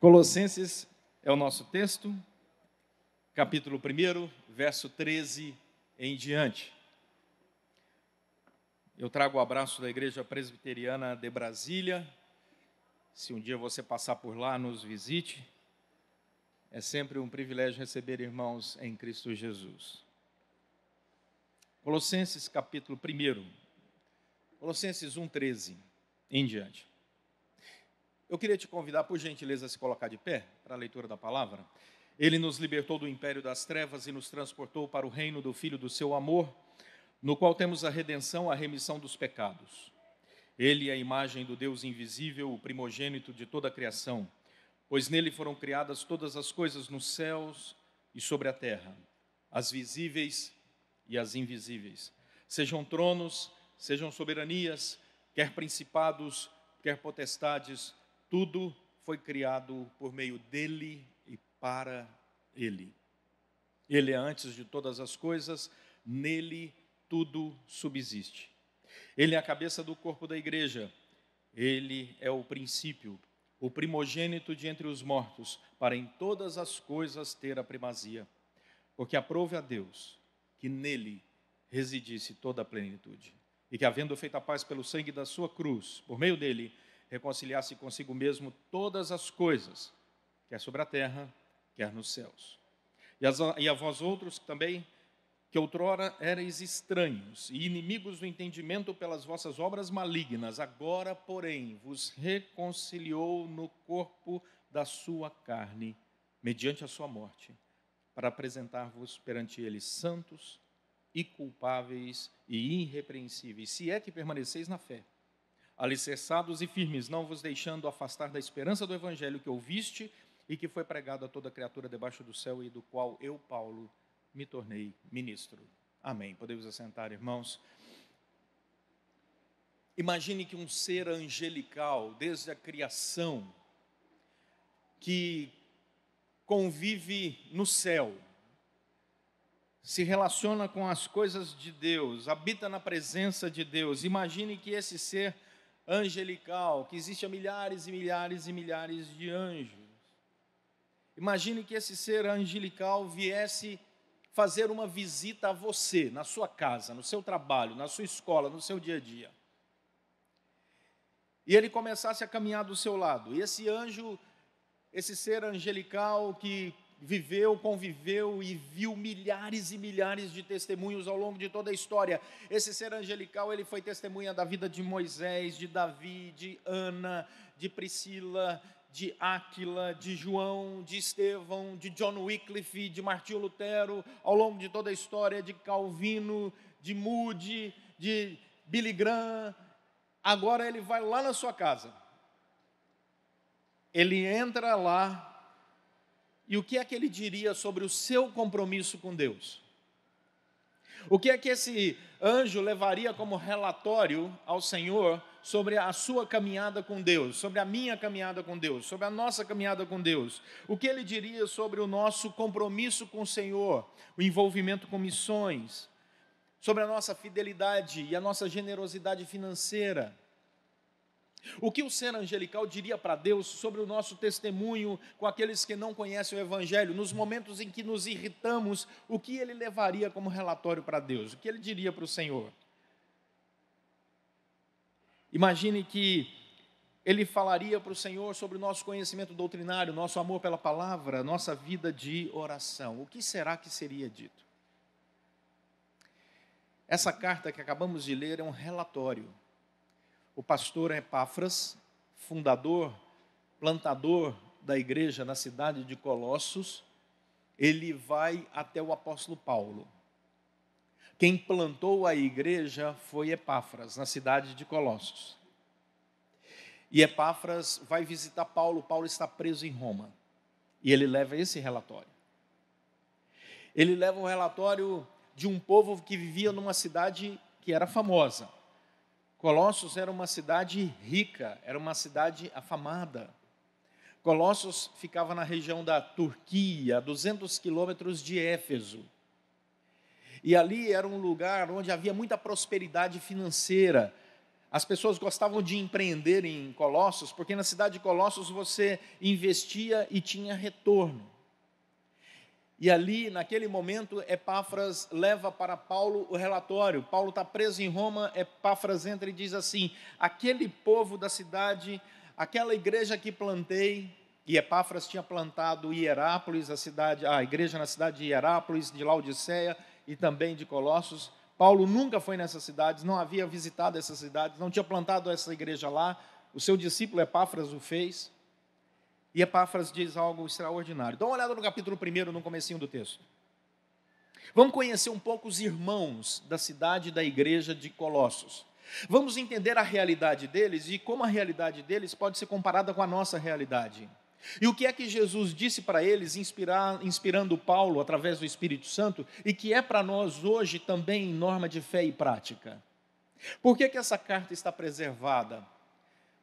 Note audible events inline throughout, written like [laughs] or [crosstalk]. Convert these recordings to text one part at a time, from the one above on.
Colossenses é o nosso texto, capítulo 1, verso 13 em diante. Eu trago o abraço da Igreja Presbiteriana de Brasília. Se um dia você passar por lá, nos visite. É sempre um privilégio receber irmãos em Cristo Jesus. Colossenses capítulo 1. Colossenses 13 em diante. Eu queria te convidar, por gentileza, a se colocar de pé para a leitura da palavra. Ele nos libertou do império das trevas e nos transportou para o reino do Filho do seu amor, no qual temos a redenção, a remissão dos pecados. Ele é a imagem do Deus invisível, o primogênito de toda a criação, pois nele foram criadas todas as coisas nos céus e sobre a terra, as visíveis e as invisíveis. Sejam tronos, sejam soberanias, quer principados, quer potestades, tudo foi criado por meio dele e para ele. Ele é antes de todas as coisas, nele tudo subsiste. Ele é a cabeça do corpo da igreja, ele é o princípio, o primogênito de entre os mortos, para em todas as coisas ter a primazia. Porque aprove a Deus que nele residisse toda a plenitude, e que, havendo feito a paz pelo sangue da sua cruz, por meio dele, reconciliar-se consigo mesmo todas as coisas, quer sobre a terra, quer nos céus. E, as, e a vós outros também, que outrora erais estranhos e inimigos do entendimento pelas vossas obras malignas, agora, porém, vos reconciliou no corpo da sua carne, mediante a sua morte, para apresentar-vos perante ele santos e culpáveis e irrepreensíveis, se é que permaneceis na fé alicerçados e firmes, não vos deixando afastar da esperança do evangelho que ouviste e que foi pregado a toda criatura debaixo do céu e do qual eu, Paulo, me tornei ministro. Amém. Podemos assentar, irmãos. Imagine que um ser angelical, desde a criação, que convive no céu, se relaciona com as coisas de Deus, habita na presença de Deus. Imagine que esse ser angelical, que existe há milhares e milhares e milhares de anjos. Imagine que esse ser angelical viesse fazer uma visita a você, na sua casa, no seu trabalho, na sua escola, no seu dia a dia. E ele começasse a caminhar do seu lado. E esse anjo, esse ser angelical que viveu, conviveu e viu milhares e milhares de testemunhos ao longo de toda a história. Esse ser angelical, ele foi testemunha da vida de Moisés, de Davi, de Ana, de Priscila, de Áquila, de João, de Estevão, de John Wycliffe, de Martinho Lutero, ao longo de toda a história de Calvino, de Moody, de Billy Graham. Agora ele vai lá na sua casa. Ele entra lá e o que é que ele diria sobre o seu compromisso com Deus? O que é que esse anjo levaria como relatório ao Senhor sobre a sua caminhada com Deus, sobre a minha caminhada com Deus, sobre a nossa caminhada com Deus? O que ele diria sobre o nosso compromisso com o Senhor, o envolvimento com missões, sobre a nossa fidelidade e a nossa generosidade financeira? O que o ser angelical diria para Deus sobre o nosso testemunho com aqueles que não conhecem o Evangelho, nos momentos em que nos irritamos, o que ele levaria como relatório para Deus? O que ele diria para o Senhor? Imagine que ele falaria para o Senhor sobre o nosso conhecimento doutrinário, nosso amor pela palavra, nossa vida de oração. O que será que seria dito? Essa carta que acabamos de ler é um relatório o pastor Epáfras, fundador, plantador da igreja na cidade de Colossos, ele vai até o apóstolo Paulo. Quem plantou a igreja foi Epáfras, na cidade de Colossos. E Epáfras vai visitar Paulo, Paulo está preso em Roma. E ele leva esse relatório. Ele leva o um relatório de um povo que vivia numa cidade que era famosa, Colossos era uma cidade rica, era uma cidade afamada. Colossos ficava na região da Turquia, a 200 quilômetros de Éfeso. E ali era um lugar onde havia muita prosperidade financeira. As pessoas gostavam de empreender em Colossos, porque na cidade de Colossos você investia e tinha retorno. E ali, naquele momento, Epáfras leva para Paulo o relatório. Paulo está preso em Roma, Epáfras entra e diz assim: aquele povo da cidade, aquela igreja que plantei, e Epáfras tinha plantado Hierápolis, a, cidade, a igreja na cidade de Hierápolis, de Laodiceia e também de Colossos. Paulo nunca foi nessas cidades, não havia visitado essas cidades, não tinha plantado essa igreja lá. O seu discípulo Epáfras o fez. E Epáfras diz algo extraordinário. Dá uma olhada no capítulo 1, no comecinho do texto. Vamos conhecer um pouco os irmãos da cidade da igreja de Colossos. Vamos entender a realidade deles e como a realidade deles pode ser comparada com a nossa realidade. E o que é que Jesus disse para eles, inspirar, inspirando Paulo através do Espírito Santo, e que é para nós hoje também norma de fé e prática? Por que, que essa carta está preservada?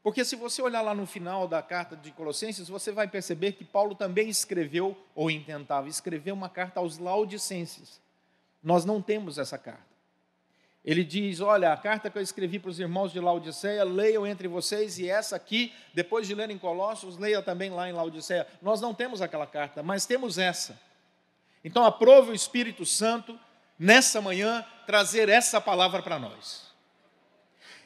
Porque se você olhar lá no final da carta de Colossenses, você vai perceber que Paulo também escreveu, ou intentava escrever, uma carta aos Laodicenses. Nós não temos essa carta. Ele diz: Olha, a carta que eu escrevi para os irmãos de Laodiceia, leiam entre vocês, e essa aqui, depois de ler em Colossos, leia também lá em Laodiceia. Nós não temos aquela carta, mas temos essa. Então, aprove o Espírito Santo, nessa manhã, trazer essa palavra para nós.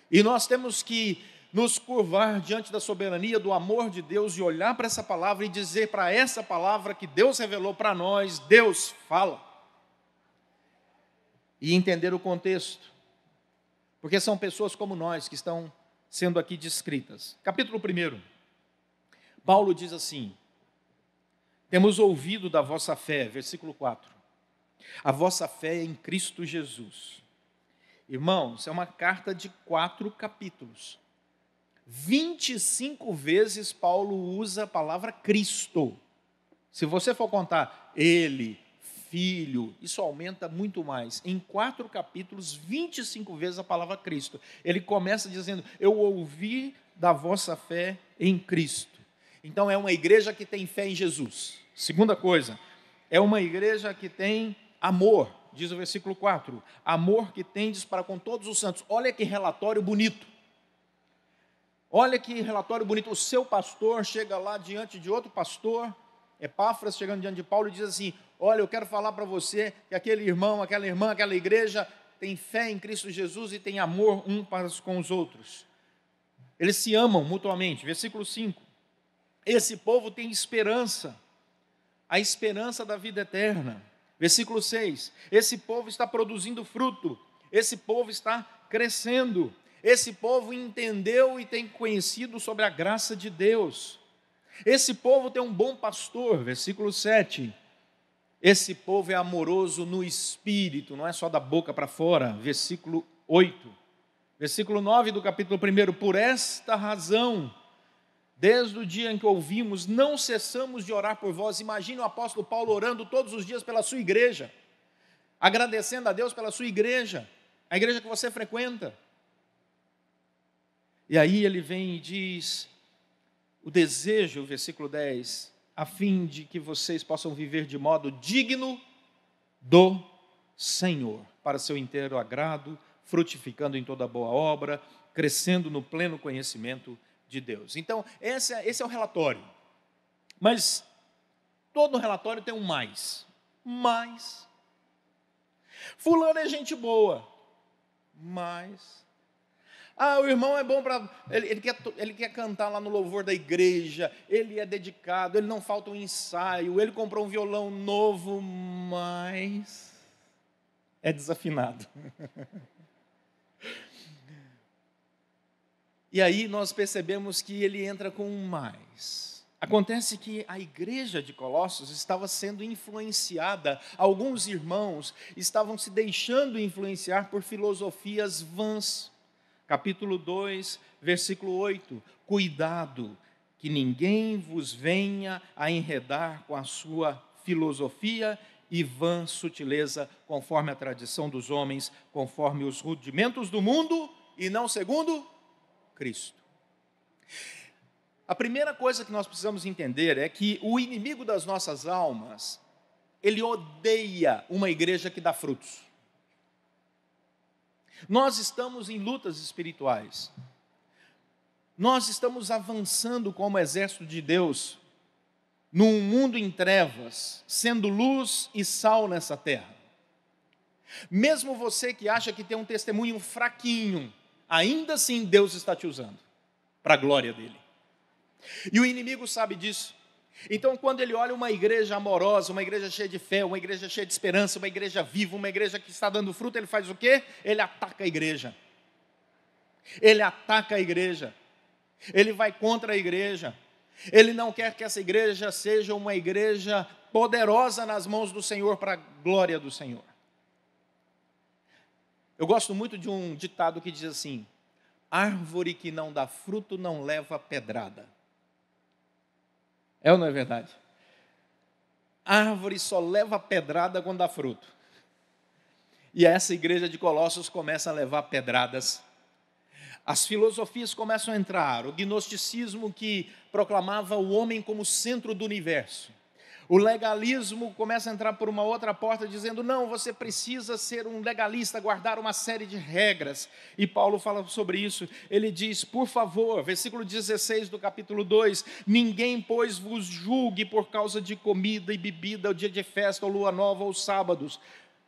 E nós temos que nos curvar diante da soberania, do amor de Deus e olhar para essa palavra e dizer para essa palavra que Deus revelou para nós: Deus fala. E entender o contexto, porque são pessoas como nós que estão sendo aqui descritas. Capítulo 1. Paulo diz assim: Temos ouvido da vossa fé, versículo 4. A vossa fé é em Cristo Jesus. Irmãos, é uma carta de quatro capítulos. 25 vezes Paulo usa a palavra Cristo. Se você for contar ele, filho, isso aumenta muito mais. Em quatro capítulos, 25 vezes a palavra Cristo. Ele começa dizendo: Eu ouvi da vossa fé em Cristo. Então é uma igreja que tem fé em Jesus. Segunda coisa, é uma igreja que tem amor, diz o versículo 4. Amor que tendes para com todos os santos. Olha que relatório bonito Olha que relatório bonito. O seu pastor chega lá diante de outro pastor, Epáfras, chegando diante de Paulo, e diz assim: Olha, eu quero falar para você que aquele irmão, aquela irmã, aquela igreja tem fé em Cristo Jesus e tem amor um para com os outros. Eles se amam mutuamente. Versículo 5. Esse povo tem esperança, a esperança da vida eterna. Versículo 6. Esse povo está produzindo fruto, esse povo está crescendo. Esse povo entendeu e tem conhecido sobre a graça de Deus. Esse povo tem um bom pastor, versículo 7. Esse povo é amoroso no espírito, não é só da boca para fora, versículo 8. Versículo 9 do capítulo 1: Por esta razão, desde o dia em que ouvimos, não cessamos de orar por vós. Imagina o apóstolo Paulo orando todos os dias pela sua igreja, agradecendo a Deus pela sua igreja, a igreja que você frequenta. E aí ele vem e diz: o desejo, versículo 10, a fim de que vocês possam viver de modo digno do Senhor, para seu inteiro agrado, frutificando em toda boa obra, crescendo no pleno conhecimento de Deus. Então, esse é, esse é o relatório. Mas todo relatório tem um mais. Mais. Fulano é gente boa. Mais. Ah, o irmão é bom para. Ele, ele, quer, ele quer cantar lá no louvor da igreja, ele é dedicado, ele não falta um ensaio, ele comprou um violão novo, mas é desafinado. [laughs] e aí nós percebemos que ele entra com um mais. Acontece que a igreja de Colossos estava sendo influenciada, alguns irmãos estavam se deixando influenciar por filosofias vãs capítulo 2, versículo 8: Cuidado, que ninguém vos venha a enredar com a sua filosofia e vã sutileza, conforme a tradição dos homens, conforme os rudimentos do mundo e não segundo Cristo. A primeira coisa que nós precisamos entender é que o inimigo das nossas almas, ele odeia uma igreja que dá frutos. Nós estamos em lutas espirituais. Nós estamos avançando como exército de Deus num mundo em trevas, sendo luz e sal nessa terra. Mesmo você que acha que tem um testemunho fraquinho, ainda assim Deus está te usando para a glória dele. E o inimigo sabe disso. Então, quando ele olha uma igreja amorosa, uma igreja cheia de fé, uma igreja cheia de esperança, uma igreja viva, uma igreja que está dando fruto, ele faz o quê? Ele ataca a igreja. Ele ataca a igreja. Ele vai contra a igreja. Ele não quer que essa igreja seja uma igreja poderosa nas mãos do Senhor para a glória do Senhor. Eu gosto muito de um ditado que diz assim: árvore que não dá fruto não leva pedrada. É ou não é verdade? Árvore só leva pedrada quando dá fruto. E essa igreja de Colossos começa a levar pedradas. As filosofias começam a entrar, o gnosticismo que proclamava o homem como centro do universo o legalismo começa a entrar por uma outra porta, dizendo: não, você precisa ser um legalista, guardar uma série de regras. E Paulo fala sobre isso. Ele diz: por favor, versículo 16 do capítulo 2: ninguém, pois, vos julgue por causa de comida e bebida, ou dia de festa, ou lua nova, ou sábados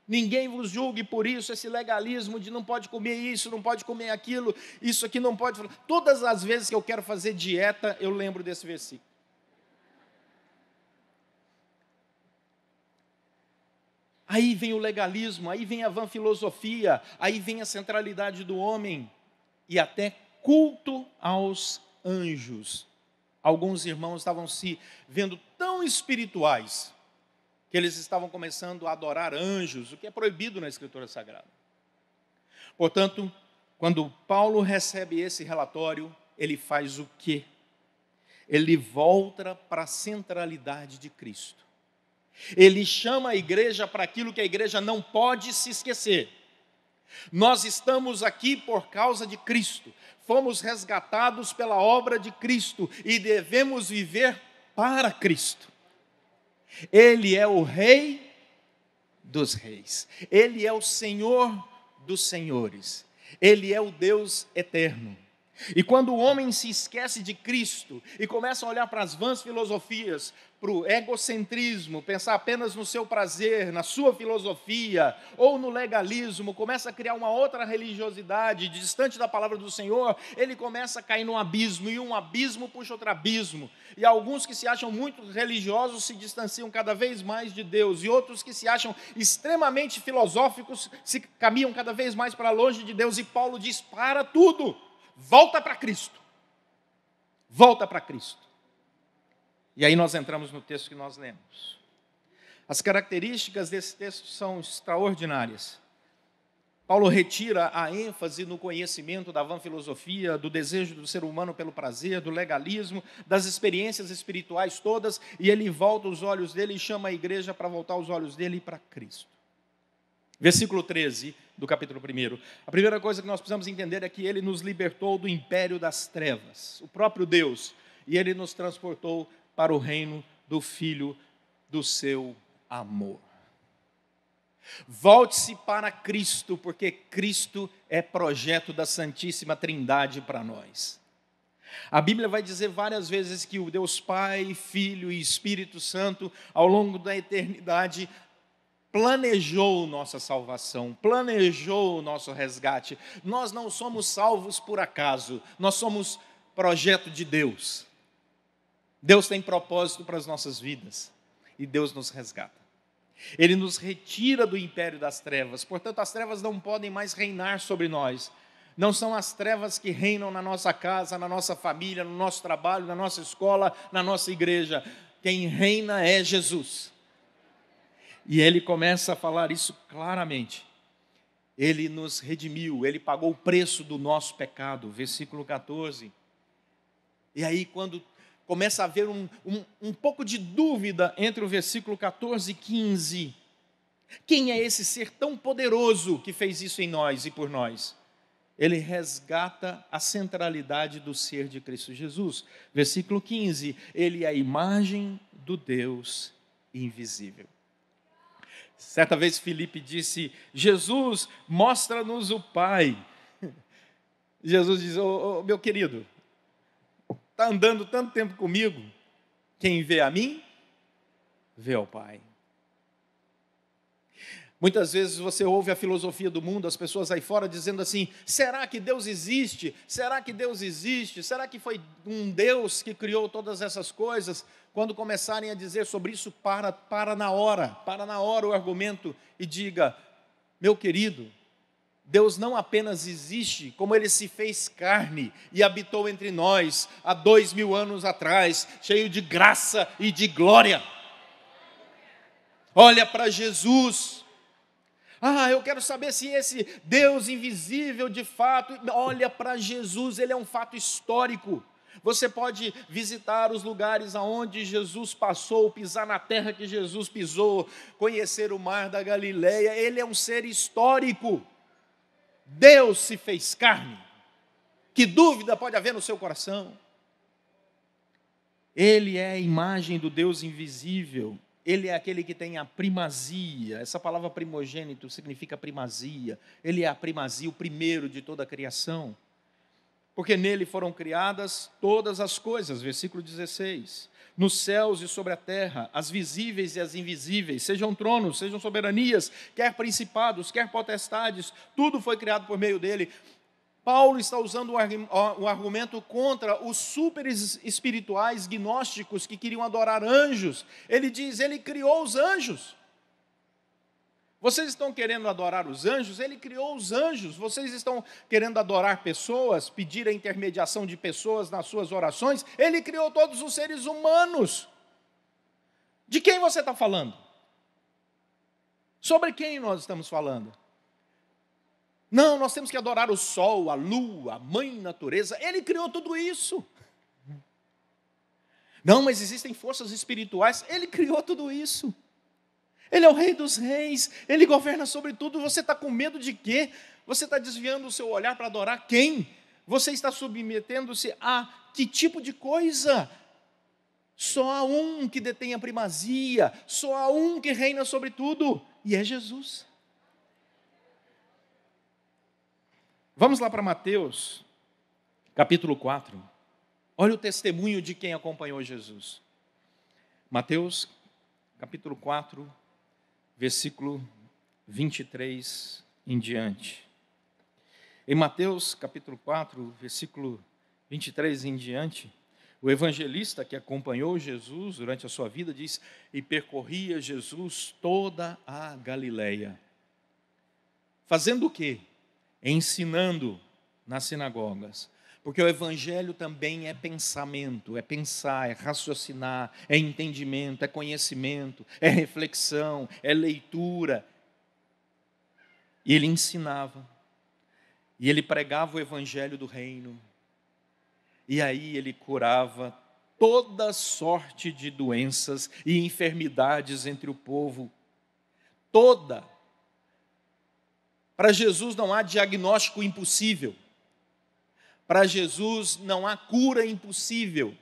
ninguém vos julgue por isso, esse legalismo de não pode comer isso, não pode comer aquilo, isso aqui não pode. Todas as vezes que eu quero fazer dieta, eu lembro desse versículo. Aí vem o legalismo, aí vem a van filosofia, aí vem a centralidade do homem e até culto aos anjos. Alguns irmãos estavam se vendo tão espirituais que eles estavam começando a adorar anjos, o que é proibido na Escritura Sagrada. Portanto, quando Paulo recebe esse relatório, ele faz o quê? Ele volta para a centralidade de Cristo. Ele chama a igreja para aquilo que a igreja não pode se esquecer. Nós estamos aqui por causa de Cristo, fomos resgatados pela obra de Cristo e devemos viver para Cristo. Ele é o Rei dos Reis, Ele é o Senhor dos Senhores, Ele é o Deus eterno. E quando o homem se esquece de Cristo e começa a olhar para as vãs filosofias, para o egocentrismo, pensar apenas no seu prazer, na sua filosofia ou no legalismo, começa a criar uma outra religiosidade distante da palavra do Senhor, ele começa a cair num abismo e um abismo puxa outro abismo. E alguns que se acham muito religiosos se distanciam cada vez mais de Deus, e outros que se acham extremamente filosóficos se caminham cada vez mais para longe de Deus. E Paulo diz: para tudo, volta para Cristo. Volta para Cristo. E aí nós entramos no texto que nós lemos. As características desse texto são extraordinárias. Paulo retira a ênfase no conhecimento da van filosofia, do desejo do ser humano pelo prazer, do legalismo, das experiências espirituais todas, e ele volta os olhos dele e chama a igreja para voltar os olhos dele para Cristo. Versículo 13 do capítulo 1. A primeira coisa que nós precisamos entender é que ele nos libertou do império das trevas, o próprio Deus, e ele nos transportou para o reino do Filho do seu amor. Volte-se para Cristo, porque Cristo é projeto da Santíssima Trindade para nós. A Bíblia vai dizer várias vezes que o Deus Pai, Filho e Espírito Santo, ao longo da eternidade, planejou nossa salvação, planejou o nosso resgate. Nós não somos salvos por acaso, nós somos projeto de Deus. Deus tem propósito para as nossas vidas e Deus nos resgata. Ele nos retira do império das trevas, portanto, as trevas não podem mais reinar sobre nós. Não são as trevas que reinam na nossa casa, na nossa família, no nosso trabalho, na nossa escola, na nossa igreja. Quem reina é Jesus. E ele começa a falar isso claramente. Ele nos redimiu, ele pagou o preço do nosso pecado. Versículo 14. E aí, quando começa a haver um, um, um pouco de dúvida entre o versículo 14 e 15. Quem é esse ser tão poderoso que fez isso em nós e por nós? Ele resgata a centralidade do ser de Cristo Jesus. Versículo 15: Ele é a imagem do Deus invisível. Certa vez Felipe disse: Jesus, mostra-nos o Pai. [laughs] Jesus diz: oh, oh, Meu querido, está andando tanto tempo comigo. Quem vê a mim, vê ao Pai. Muitas vezes você ouve a filosofia do mundo, as pessoas aí fora dizendo assim: será que Deus existe? Será que Deus existe? Será que foi um Deus que criou todas essas coisas? Quando começarem a dizer sobre isso, para, para na hora, para na hora o argumento e diga: meu querido, Deus não apenas existe, como ele se fez carne e habitou entre nós há dois mil anos atrás, cheio de graça e de glória. Olha para Jesus. Ah, eu quero saber se esse Deus invisível de fato. Olha para Jesus, ele é um fato histórico. Você pode visitar os lugares aonde Jesus passou, pisar na terra que Jesus pisou, conhecer o mar da Galileia. Ele é um ser histórico. Deus se fez carne. Que dúvida pode haver no seu coração? Ele é a imagem do Deus invisível. Ele é aquele que tem a primazia. Essa palavra primogênito significa primazia. Ele é a primazia, o primeiro de toda a criação. Porque nele foram criadas todas as coisas, versículo 16 nos céus e sobre a terra, as visíveis e as invisíveis, sejam tronos, sejam soberanias, quer principados, quer potestades, tudo foi criado por meio dele. Paulo está usando um argumento contra os super espirituais gnósticos que queriam adorar anjos. Ele diz: ele criou os anjos. Vocês estão querendo adorar os anjos? Ele criou os anjos. Vocês estão querendo adorar pessoas, pedir a intermediação de pessoas nas suas orações? Ele criou todos os seres humanos. De quem você está falando? Sobre quem nós estamos falando? Não, nós temos que adorar o sol, a lua, a mãe natureza. Ele criou tudo isso. Não, mas existem forças espirituais. Ele criou tudo isso. Ele é o rei dos reis, ele governa sobre tudo. Você está com medo de quê? Você está desviando o seu olhar para adorar quem? Você está submetendo-se a que tipo de coisa? Só há um que detém a primazia, só há um que reina sobre tudo, e é Jesus. Vamos lá para Mateus, capítulo 4. Olha o testemunho de quem acompanhou Jesus. Mateus, capítulo 4, versículo 23 em diante. Em Mateus capítulo 4, versículo 23 em diante, o evangelista que acompanhou Jesus durante a sua vida diz: "E percorria Jesus toda a Galileia, fazendo o quê? Ensinando nas sinagogas, porque o Evangelho também é pensamento, é pensar, é raciocinar, é entendimento, é conhecimento, é reflexão, é leitura. E ele ensinava, e ele pregava o Evangelho do Reino, e aí ele curava toda sorte de doenças e enfermidades entre o povo, toda. Para Jesus não há diagnóstico impossível. Para Jesus não há cura impossível.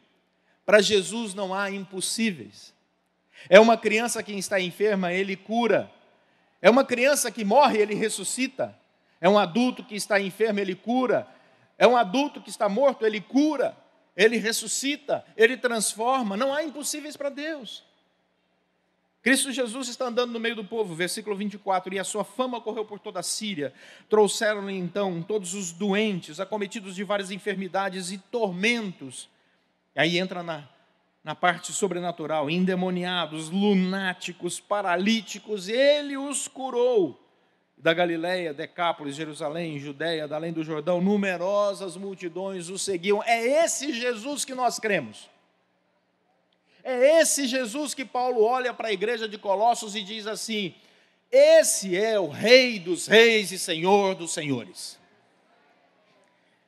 Para Jesus não há impossíveis. É uma criança que está enferma, ele cura. É uma criança que morre, ele ressuscita. É um adulto que está enfermo, ele cura. É um adulto que está morto, ele cura. Ele ressuscita, ele transforma. Não há impossíveis para Deus. Cristo Jesus está andando no meio do povo, versículo 24, e a sua fama correu por toda a Síria. Trouxeram-lhe então todos os doentes, acometidos de várias enfermidades e tormentos. E aí entra na, na parte sobrenatural, endemoniados, lunáticos, paralíticos, ele os curou. Da Galiléia, Decápolis, Jerusalém, Judéia, da além do Jordão, numerosas multidões o seguiam. É esse Jesus que nós cremos. É esse Jesus que Paulo olha para a igreja de Colossos e diz assim: Esse é o Rei dos Reis e Senhor dos Senhores.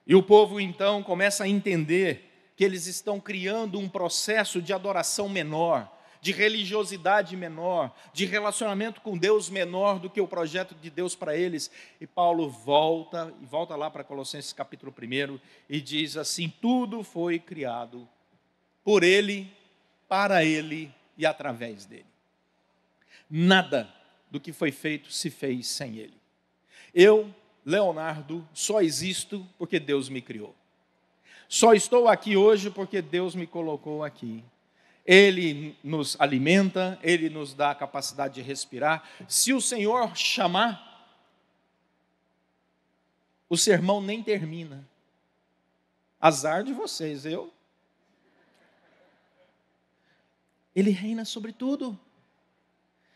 E o povo então começa a entender que eles estão criando um processo de adoração menor, de religiosidade menor, de relacionamento com Deus menor do que o projeto de Deus para eles. E Paulo volta, e volta lá para Colossenses capítulo 1 e diz assim: Tudo foi criado por ele para ele e através dele. Nada do que foi feito se fez sem ele. Eu, Leonardo, só existo porque Deus me criou. Só estou aqui hoje porque Deus me colocou aqui. Ele nos alimenta, ele nos dá a capacidade de respirar. Se o Senhor chamar, o sermão nem termina. Azar de vocês, eu Ele reina sobre tudo.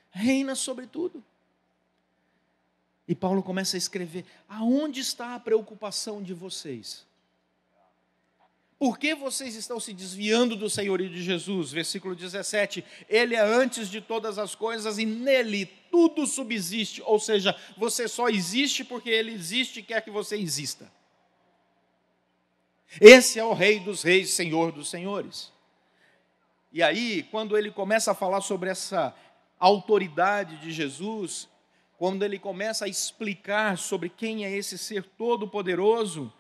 Reina sobre tudo. E Paulo começa a escrever: aonde está a preocupação de vocês? Por que vocês estão se desviando do Senhor e de Jesus? Versículo 17: Ele é antes de todas as coisas e nele tudo subsiste. Ou seja, você só existe porque ele existe e quer que você exista. Esse é o Rei dos Reis, Senhor dos Senhores. E aí, quando ele começa a falar sobre essa autoridade de Jesus, quando ele começa a explicar sobre quem é esse ser todo-poderoso,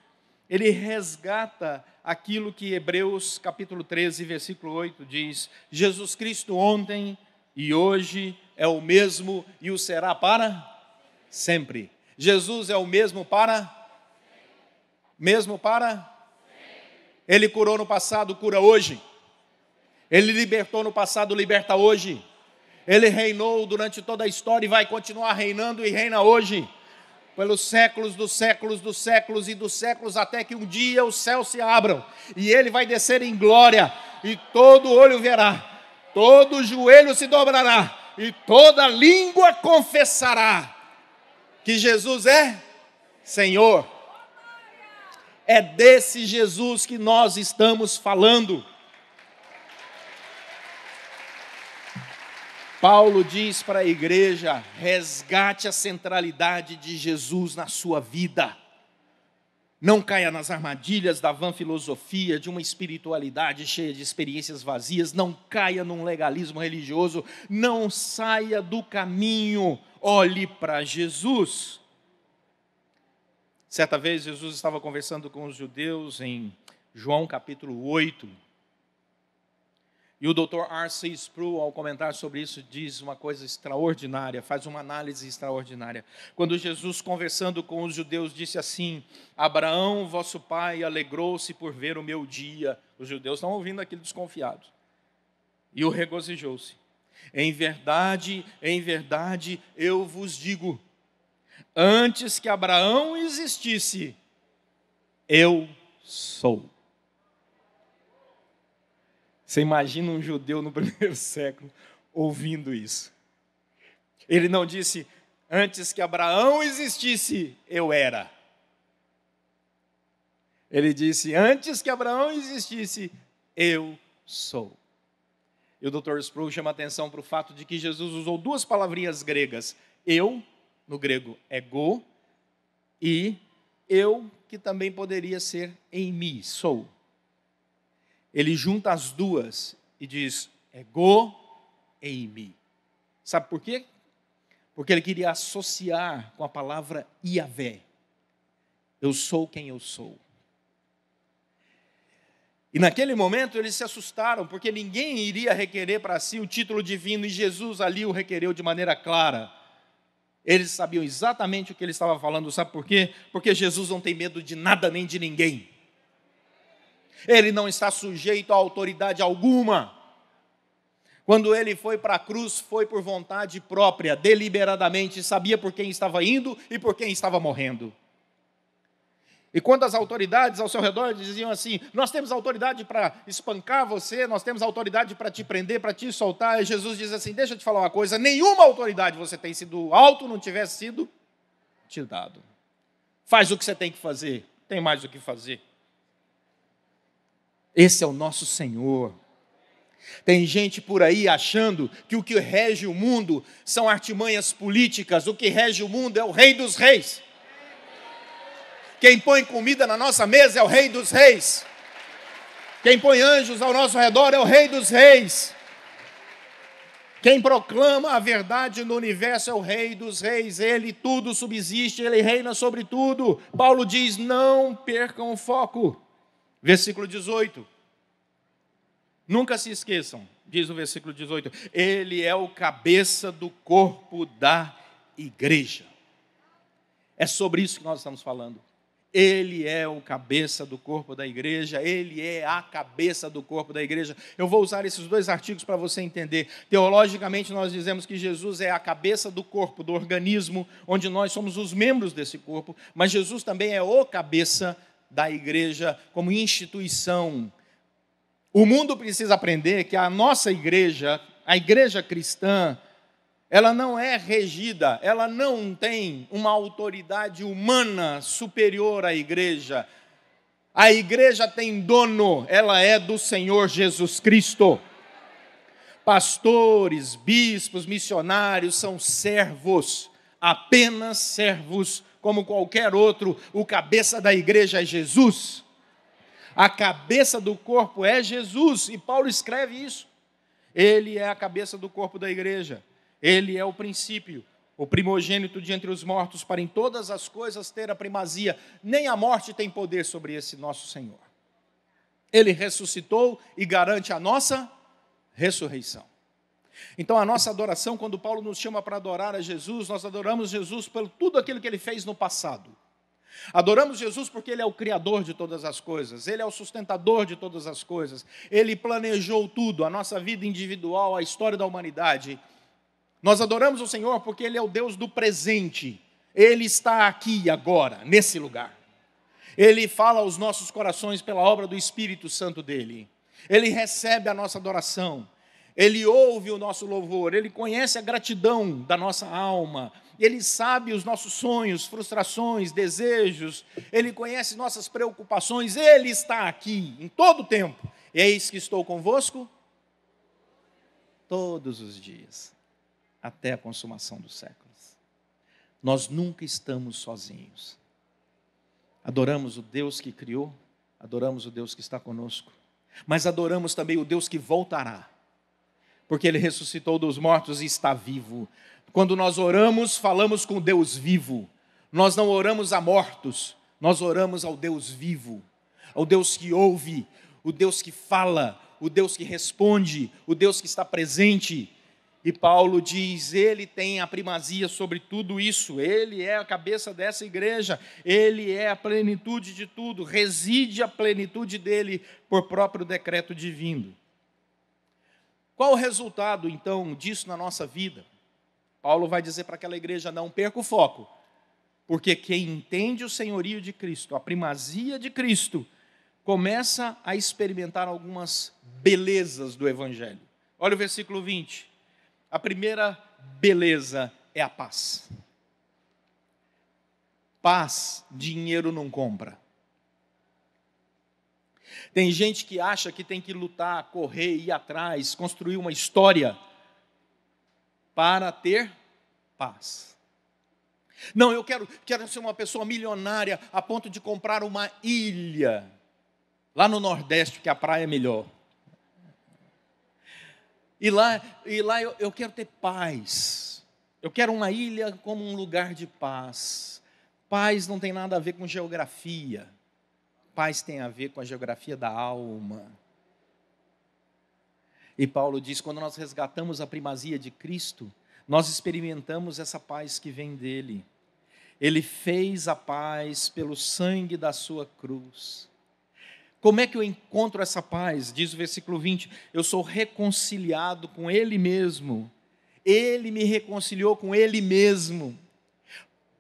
ele resgata aquilo que Hebreus capítulo 13, versículo 8 diz: Jesus Cristo ontem e hoje é o mesmo e o será para sempre. Jesus é o mesmo para mesmo para ele curou no passado, cura hoje. Ele libertou no passado, liberta hoje. Ele reinou durante toda a história e vai continuar reinando e reina hoje, pelos séculos dos séculos dos séculos e dos séculos, até que um dia os céus se abram e ele vai descer em glória, e todo olho verá, todo joelho se dobrará e toda língua confessará que Jesus é Senhor. É desse Jesus que nós estamos falando. Paulo diz para a igreja: resgate a centralidade de Jesus na sua vida. Não caia nas armadilhas da vã filosofia, de uma espiritualidade cheia de experiências vazias, não caia num legalismo religioso, não saia do caminho, olhe para Jesus. Certa vez Jesus estava conversando com os judeus em João capítulo 8, e o Dr. R.C. Sproul, ao comentar sobre isso, diz uma coisa extraordinária, faz uma análise extraordinária. Quando Jesus, conversando com os judeus, disse assim: Abraão, vosso pai, alegrou-se por ver o meu dia. Os judeus estão ouvindo aquilo desconfiados. E o regozijou-se. Em verdade, em verdade, eu vos digo: antes que Abraão existisse, eu sou. Você imagina um judeu no [laughs] primeiro século ouvindo isso. Ele não disse, antes que Abraão existisse, eu era. Ele disse, antes que Abraão existisse, eu sou. E o Dr. Sproul chama atenção para o fato de que Jesus usou duas palavrinhas gregas. Eu, no grego, ego, e eu, que também poderia ser em mim, sou ele junta as duas e diz: ego é Mi. Sabe por quê? Porque ele queria associar com a palavra Iavé. Eu sou quem eu sou. E naquele momento eles se assustaram, porque ninguém iria requerer para si o título divino, e Jesus ali o requereu de maneira clara. Eles sabiam exatamente o que ele estava falando, sabe por quê? Porque Jesus não tem medo de nada nem de ninguém ele não está sujeito a autoridade alguma. Quando ele foi para a cruz, foi por vontade própria, deliberadamente, sabia por quem estava indo e por quem estava morrendo. E quando as autoridades ao seu redor diziam assim: Nós temos autoridade para espancar você, nós temos autoridade para te prender, para te soltar, e Jesus diz assim: Deixa eu te falar uma coisa, nenhuma autoridade você tem, sido alto não tivesse sido te dado. Faz o que você tem que fazer, tem mais o que fazer. Esse é o nosso Senhor. Tem gente por aí achando que o que rege o mundo são artimanhas políticas, o que rege o mundo é o Rei dos Reis. Quem põe comida na nossa mesa é o Rei dos Reis. Quem põe anjos ao nosso redor é o Rei dos Reis. Quem proclama a verdade no universo é o Rei dos Reis, ele tudo subsiste, ele reina sobre tudo. Paulo diz: não percam o foco. Versículo 18. Nunca se esqueçam, diz o versículo 18: Ele é o cabeça do corpo da igreja. É sobre isso que nós estamos falando. Ele é o cabeça do corpo da igreja, ele é a cabeça do corpo da igreja. Eu vou usar esses dois artigos para você entender. Teologicamente, nós dizemos que Jesus é a cabeça do corpo, do organismo, onde nós somos os membros desse corpo, mas Jesus também é o cabeça da igreja como instituição. O mundo precisa aprender que a nossa igreja, a igreja cristã, ela não é regida, ela não tem uma autoridade humana superior à igreja. A igreja tem dono, ela é do Senhor Jesus Cristo. Pastores, bispos, missionários são servos, apenas servos como qualquer outro, o cabeça da igreja é Jesus. A cabeça do corpo é Jesus, e Paulo escreve isso. Ele é a cabeça do corpo da igreja, ele é o princípio, o primogênito de entre os mortos, para em todas as coisas ter a primazia. Nem a morte tem poder sobre esse nosso Senhor. Ele ressuscitou e garante a nossa ressurreição. Então, a nossa adoração, quando Paulo nos chama para adorar a Jesus, nós adoramos Jesus pelo tudo aquilo que ele fez no passado. Adoramos Jesus porque Ele é o Criador de todas as coisas, Ele é o sustentador de todas as coisas, Ele planejou tudo, a nossa vida individual, a história da humanidade. Nós adoramos o Senhor porque Ele é o Deus do presente, Ele está aqui agora, nesse lugar. Ele fala aos nossos corações pela obra do Espírito Santo dele, Ele recebe a nossa adoração. Ele ouve o nosso louvor, ele conhece a gratidão da nossa alma, ele sabe os nossos sonhos, frustrações, desejos, ele conhece nossas preocupações, ele está aqui em todo o tempo. E eis é que estou convosco todos os dias, até a consumação dos séculos. Nós nunca estamos sozinhos. Adoramos o Deus que criou, adoramos o Deus que está conosco, mas adoramos também o Deus que voltará porque ele ressuscitou dos mortos e está vivo. Quando nós oramos, falamos com Deus vivo. Nós não oramos a mortos, nós oramos ao Deus vivo, ao Deus que ouve, o Deus que fala, o Deus que responde, o Deus que está presente. E Paulo diz: Ele tem a primazia sobre tudo isso, Ele é a cabeça dessa igreja, Ele é a plenitude de tudo, reside a plenitude dele por próprio decreto divino. Qual o resultado, então, disso na nossa vida? Paulo vai dizer para aquela igreja: não perca o foco, porque quem entende o senhorio de Cristo, a primazia de Cristo, começa a experimentar algumas belezas do Evangelho. Olha o versículo 20. A primeira beleza é a paz. Paz, dinheiro não compra. Tem gente que acha que tem que lutar, correr, ir atrás, construir uma história para ter paz. Não, eu quero, quero ser uma pessoa milionária a ponto de comprar uma ilha lá no Nordeste, que a praia é melhor. E lá, e lá eu, eu quero ter paz. Eu quero uma ilha como um lugar de paz. Paz não tem nada a ver com geografia. Paz tem a ver com a geografia da alma. E Paulo diz: quando nós resgatamos a primazia de Cristo, nós experimentamos essa paz que vem dele. Ele fez a paz pelo sangue da sua cruz. Como é que eu encontro essa paz? Diz o versículo 20: Eu sou reconciliado com Ele mesmo. Ele me reconciliou com Ele mesmo.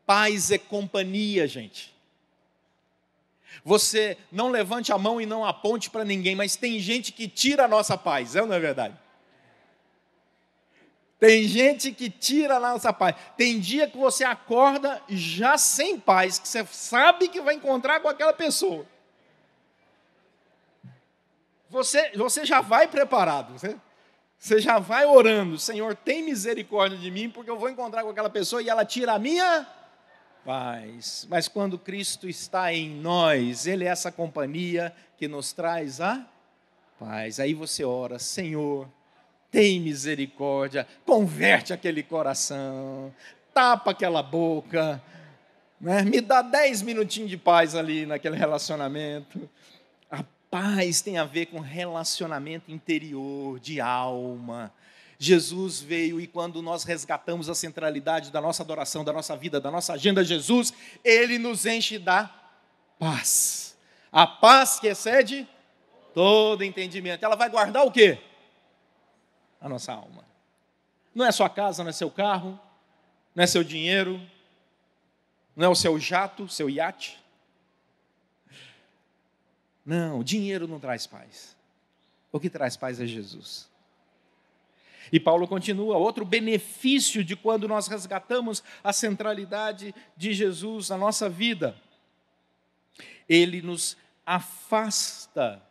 Paz é companhia, gente. Você não levante a mão e não aponte para ninguém, mas tem gente que tira a nossa paz, é ou não é verdade? Tem gente que tira a nossa paz. Tem dia que você acorda já sem paz, que você sabe que vai encontrar com aquela pessoa. Você, você já vai preparado, você, né? você já vai orando, Senhor, tem misericórdia de mim, porque eu vou encontrar com aquela pessoa e ela tira a minha paz. Mas quando Cristo está em nós, Ele é essa companhia que nos traz a paz. Aí você ora, Senhor, tem misericórdia, converte aquele coração, tapa aquela boca, né? me dá dez minutinhos de paz ali naquele relacionamento. A paz tem a ver com relacionamento interior, de alma. Jesus veio e quando nós resgatamos a centralidade da nossa adoração, da nossa vida, da nossa agenda, Jesus, ele nos enche da paz. A paz que excede todo entendimento. Ela vai guardar o quê? A nossa alma. Não é sua casa, não é seu carro, não é seu dinheiro, não é o seu jato, seu iate. Não, dinheiro não traz paz. O que traz paz é Jesus. E Paulo continua: outro benefício de quando nós resgatamos a centralidade de Jesus na nossa vida, ele nos afasta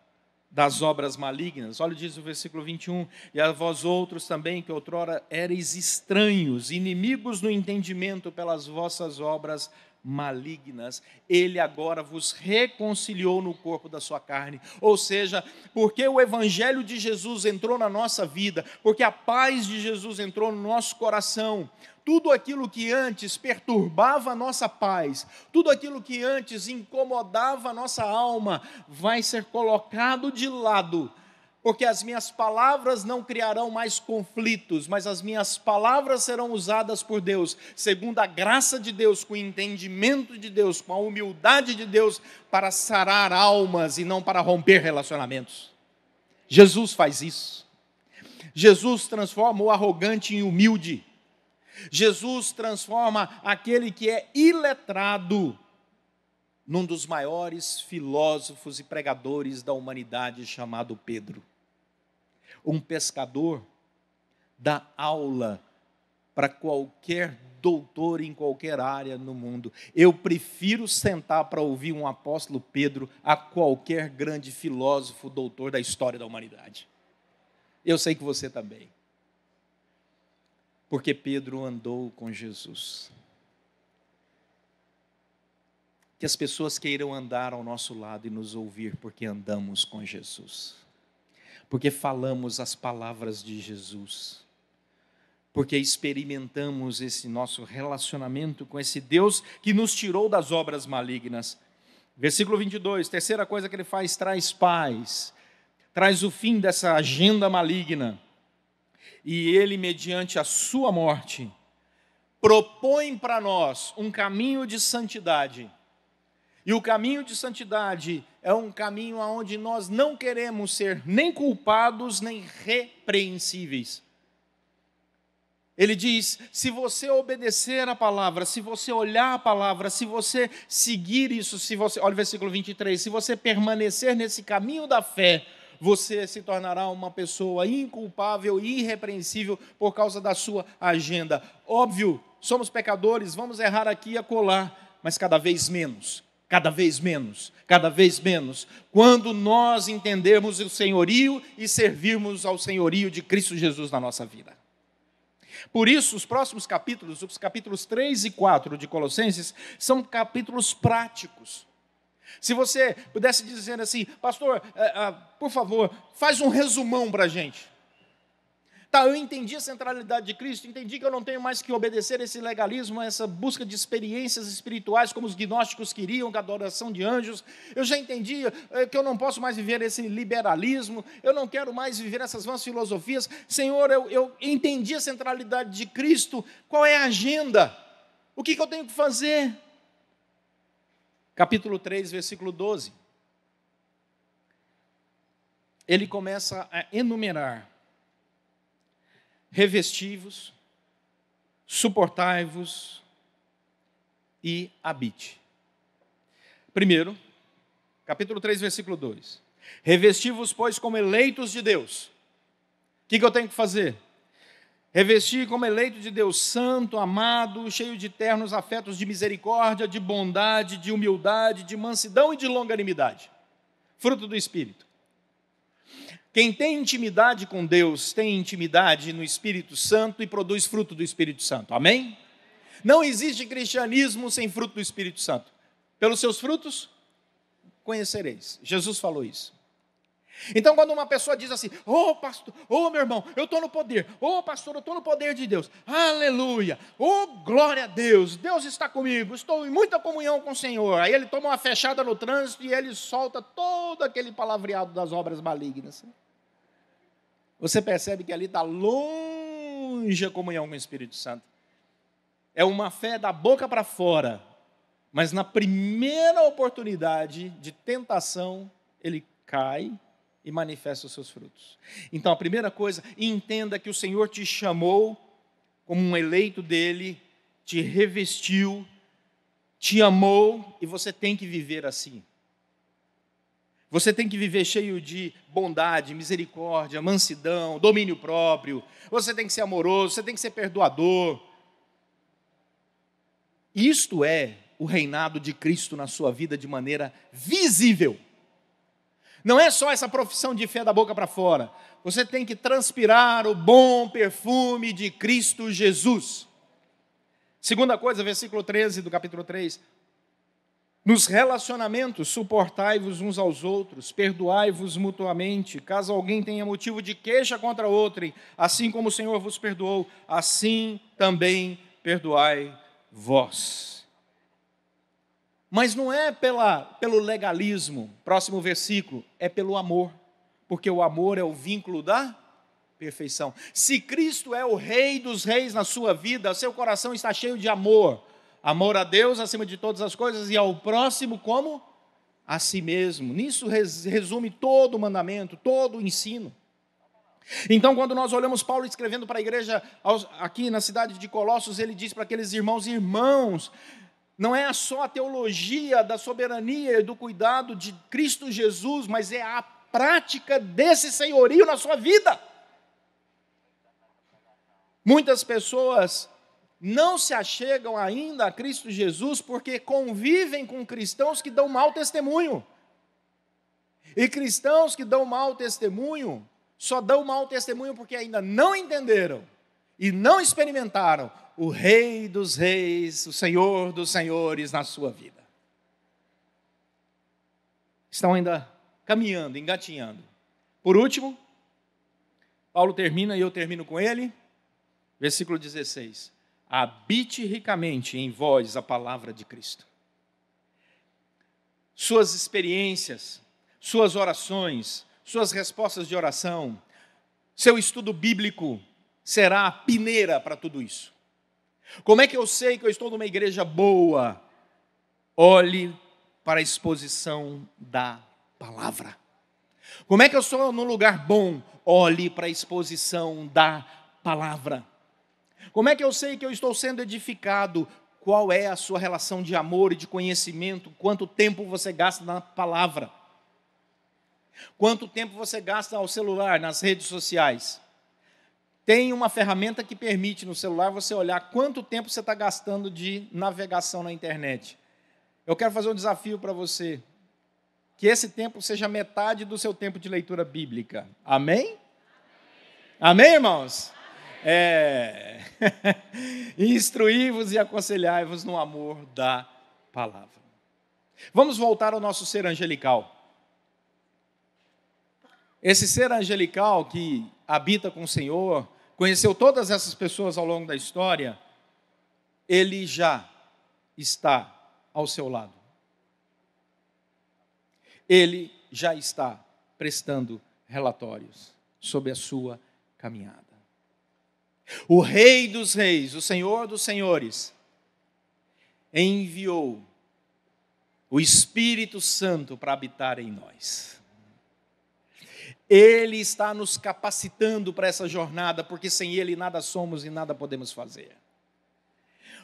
das obras malignas. Olha, diz o versículo 21, e a vós outros também, que outrora eres estranhos, inimigos no entendimento pelas vossas obras malignas, ele agora vos reconciliou no corpo da sua carne. Ou seja, porque o evangelho de Jesus entrou na nossa vida, porque a paz de Jesus entrou no nosso coração, tudo aquilo que antes perturbava a nossa paz, tudo aquilo que antes incomodava a nossa alma, vai ser colocado de lado porque as minhas palavras não criarão mais conflitos, mas as minhas palavras serão usadas por Deus, segundo a graça de Deus, com o entendimento de Deus, com a humildade de Deus, para sarar almas e não para romper relacionamentos. Jesus faz isso. Jesus transforma o arrogante em humilde. Jesus transforma aquele que é iletrado num dos maiores filósofos e pregadores da humanidade chamado Pedro. Um pescador dá aula para qualquer doutor em qualquer área no mundo. Eu prefiro sentar para ouvir um apóstolo Pedro a qualquer grande filósofo doutor da história da humanidade. Eu sei que você também. Porque Pedro andou com Jesus. Que as pessoas queiram andar ao nosso lado e nos ouvir, porque andamos com Jesus porque falamos as palavras de Jesus, porque experimentamos esse nosso relacionamento com esse Deus que nos tirou das obras malignas. Versículo 22, terceira coisa que ele faz, traz paz, traz o fim dessa agenda maligna. E ele, mediante a sua morte, propõe para nós um caminho de santidade e o caminho de santidade é um caminho onde nós não queremos ser nem culpados nem repreensíveis. Ele diz: se você obedecer a palavra, se você olhar a palavra, se você seguir isso, se você, olha o versículo 23, se você permanecer nesse caminho da fé, você se tornará uma pessoa inculpável e irrepreensível por causa da sua agenda. Óbvio, somos pecadores, vamos errar aqui e acolá, mas cada vez menos. Cada vez menos, cada vez menos. Quando nós entendermos o senhorio e servirmos ao senhorio de Cristo Jesus na nossa vida. Por isso, os próximos capítulos, os capítulos 3 e 4 de Colossenses, são capítulos práticos. Se você pudesse dizer assim, pastor, eh, ah, por favor, faz um resumão para a gente. Tá, eu entendi a centralidade de Cristo, entendi que eu não tenho mais que obedecer esse legalismo, essa busca de experiências espirituais, como os gnósticos queriam, com a adoração de anjos. Eu já entendi eh, que eu não posso mais viver esse liberalismo, eu não quero mais viver essas vãs filosofias. Senhor, eu, eu entendi a centralidade de Cristo, qual é a agenda? O que, que eu tenho que fazer? Capítulo 3, versículo 12. Ele começa a enumerar revesti-vos, suportai-vos e habite. Primeiro, capítulo 3, versículo 2. Revesti-vos, pois, como eleitos de Deus. O que, que eu tenho que fazer? Revesti como eleito de Deus, santo, amado, cheio de ternos afetos de misericórdia, de bondade, de humildade, de mansidão e de longanimidade, fruto do Espírito. Quem tem intimidade com Deus tem intimidade no Espírito Santo e produz fruto do Espírito Santo. Amém? Não existe cristianismo sem fruto do Espírito Santo. Pelos seus frutos conhecereis. Jesus falou isso. Então, quando uma pessoa diz assim, ô oh, pastor, ô oh, meu irmão, eu estou no poder, ô oh, pastor, eu estou no poder de Deus, aleluia, ô oh, glória a Deus, Deus está comigo, estou em muita comunhão com o Senhor. Aí ele toma uma fechada no trânsito e ele solta todo aquele palavreado das obras malignas. Você percebe que ali está longe a comunhão com o Espírito Santo. É uma fé da boca para fora, mas na primeira oportunidade de tentação, ele cai e manifesta os seus frutos. Então, a primeira coisa, entenda que o Senhor te chamou como um eleito dele, te revestiu, te amou e você tem que viver assim. Você tem que viver cheio de bondade, misericórdia, mansidão, domínio próprio. Você tem que ser amoroso, você tem que ser perdoador. Isto é o reinado de Cristo na sua vida de maneira visível. Não é só essa profissão de fé da boca para fora. Você tem que transpirar o bom perfume de Cristo Jesus. Segunda coisa, versículo 13 do capítulo 3. Nos relacionamentos, suportai-vos uns aos outros, perdoai-vos mutuamente, caso alguém tenha motivo de queixa contra outro, assim como o Senhor vos perdoou, assim também perdoai vós. Mas não é pela, pelo legalismo, próximo versículo, é pelo amor, porque o amor é o vínculo da perfeição. Se Cristo é o Rei dos Reis na sua vida, seu coração está cheio de amor, amor a Deus acima de todas as coisas e ao próximo como a si mesmo. Nisso resume todo o mandamento, todo o ensino. Então, quando nós olhamos Paulo escrevendo para a igreja aqui na cidade de Colossos, ele diz para aqueles irmãos: Irmãos, não é só a teologia da soberania e do cuidado de Cristo Jesus, mas é a prática desse senhorio na sua vida. Muitas pessoas não se achegam ainda a Cristo Jesus porque convivem com cristãos que dão mau testemunho. E cristãos que dão mau testemunho só dão mau testemunho porque ainda não entenderam e não experimentaram o Rei dos Reis, o Senhor dos Senhores na sua vida. Estão ainda caminhando, engatinhando. Por último, Paulo termina e eu termino com ele, versículo 16: Habite ricamente em vós a palavra de Cristo. Suas experiências, suas orações, suas respostas de oração, seu estudo bíblico será a peneira para tudo isso. Como é que eu sei que eu estou numa igreja boa? Olhe para a exposição da palavra. Como é que eu estou num lugar bom? Olhe para a exposição da palavra. Como é que eu sei que eu estou sendo edificado? Qual é a sua relação de amor e de conhecimento? Quanto tempo você gasta na palavra? Quanto tempo você gasta ao celular, nas redes sociais? Tem uma ferramenta que permite no celular você olhar quanto tempo você está gastando de navegação na internet. Eu quero fazer um desafio para você. Que esse tempo seja metade do seu tempo de leitura bíblica. Amém? Amém, Amém irmãos? Amém. É. [laughs] Instruí-vos e aconselhai-vos no amor da palavra. Vamos voltar ao nosso ser angelical. Esse ser angelical que habita com o Senhor, conheceu todas essas pessoas ao longo da história, ele já está ao seu lado. Ele já está prestando relatórios sobre a sua caminhada. O Rei dos Reis, o Senhor dos Senhores, enviou o Espírito Santo para habitar em nós. Ele está nos capacitando para essa jornada, porque sem Ele nada somos e nada podemos fazer.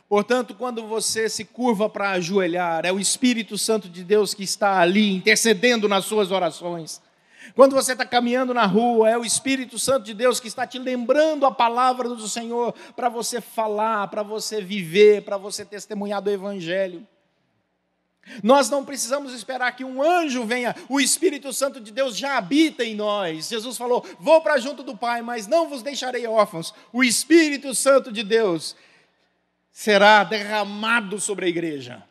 Portanto, quando você se curva para ajoelhar, é o Espírito Santo de Deus que está ali intercedendo nas suas orações. Quando você está caminhando na rua, é o Espírito Santo de Deus que está te lembrando a palavra do Senhor para você falar, para você viver, para você testemunhar do Evangelho. Nós não precisamos esperar que um anjo venha, o Espírito Santo de Deus já habita em nós. Jesus falou: Vou para junto do Pai, mas não vos deixarei órfãos. O Espírito Santo de Deus será derramado sobre a igreja.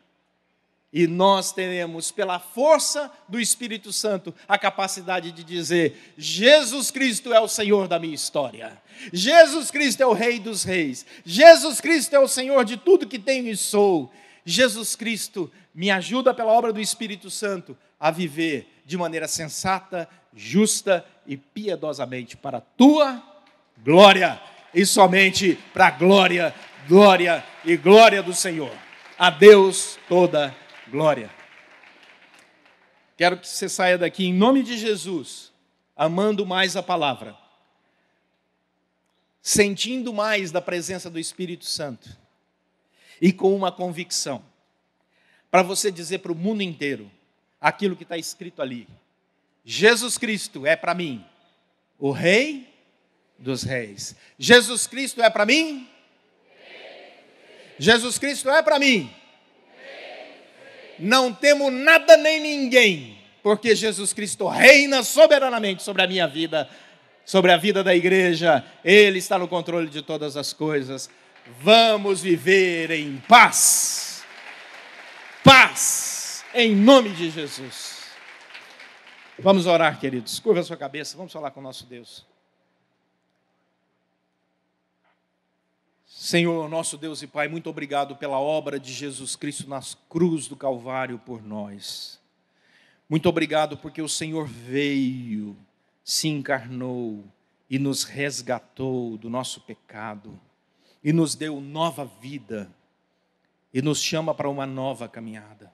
E nós teremos, pela força do Espírito Santo, a capacidade de dizer: Jesus Cristo é o Senhor da minha história. Jesus Cristo é o Rei dos Reis. Jesus Cristo é o Senhor de tudo que tenho e sou. Jesus Cristo, me ajuda pela obra do Espírito Santo a viver de maneira sensata, justa e piedosamente para a tua glória e somente para a glória, glória e glória do Senhor. A Deus toda glória. Quero que você saia daqui em nome de Jesus, amando mais a palavra, sentindo mais da presença do Espírito Santo e com uma convicção. Para você dizer para o mundo inteiro aquilo que está escrito ali: Jesus Cristo é para mim o Rei dos Reis. Jesus Cristo é para mim? Jesus Cristo é para mim. Não temo nada nem ninguém, porque Jesus Cristo reina soberanamente sobre a minha vida, sobre a vida da igreja. Ele está no controle de todas as coisas. Vamos viver em paz. Paz em nome de Jesus. Vamos orar, queridos. Curva a sua cabeça, vamos falar com o nosso Deus. Senhor, nosso Deus e Pai, muito obrigado pela obra de Jesus Cristo na cruz do Calvário por nós. Muito obrigado porque o Senhor veio, se encarnou e nos resgatou do nosso pecado e nos deu nova vida e nos chama para uma nova caminhada.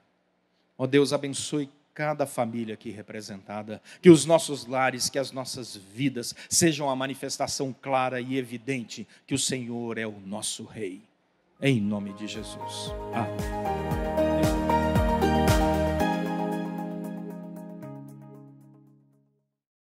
Ó oh, Deus, abençoe cada família aqui representada, que os nossos lares, que as nossas vidas sejam a manifestação clara e evidente que o Senhor é o nosso Rei. Em nome de Jesus. Amém.